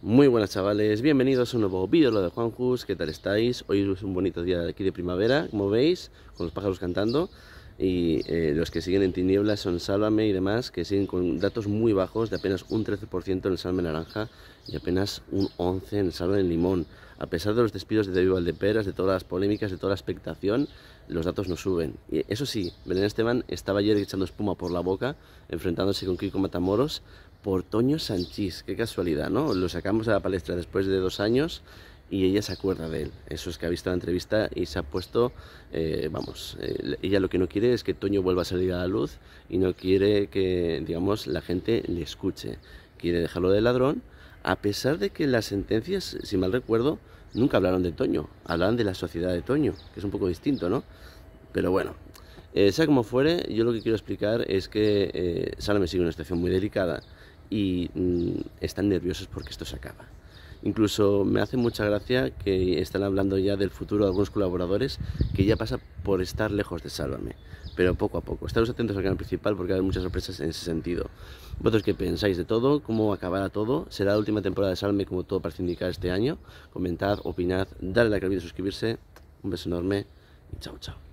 Muy buenas chavales, bienvenidos a un nuevo vídeo lo de Juan ¿qué tal estáis? Hoy es un bonito día aquí de primavera, como veis, con los pájaros cantando y eh, los que siguen en tinieblas son Sálvame y demás, que siguen con datos muy bajos de apenas un 13% en el Sálvame Naranja y apenas un 11% en el Sálvame Limón. A pesar de los despidos de David Valdeperas, de todas las polémicas, de toda la expectación, los datos no suben. Y eso sí, Belén Esteban estaba ayer echando espuma por la boca, enfrentándose con Kiko Matamoros, por Toño Sanchís. Qué casualidad, ¿no? Lo sacamos a la palestra después de dos años y ella se acuerda de él. Eso es que ha visto la entrevista y se ha puesto, eh, vamos, eh, ella lo que no quiere es que Toño vuelva a salir a la luz y no quiere que, digamos, la gente le escuche. Quiere dejarlo de ladrón, a pesar de que las sentencias, si mal recuerdo, nunca hablaron de Toño, Hablan de la sociedad de Toño, que es un poco distinto, ¿no? Pero bueno, eh, sea como fuere, yo lo que quiero explicar es que Sara me sigue en una situación muy delicada y mm, están nerviosos porque esto se acaba. Incluso me hace mucha gracia que están hablando ya del futuro de algunos colaboradores que ya pasa por estar lejos de Sálvame, pero poco a poco. Estaros atentos al canal principal porque hay muchas sorpresas en ese sentido. ¿Vosotros qué pensáis de todo? ¿Cómo acabará todo? ¿Será la última temporada de Sálvame como todo parece indicar este año? Comentad, opinad, dale like al vídeo, suscribirse. Un beso enorme y chao, chao.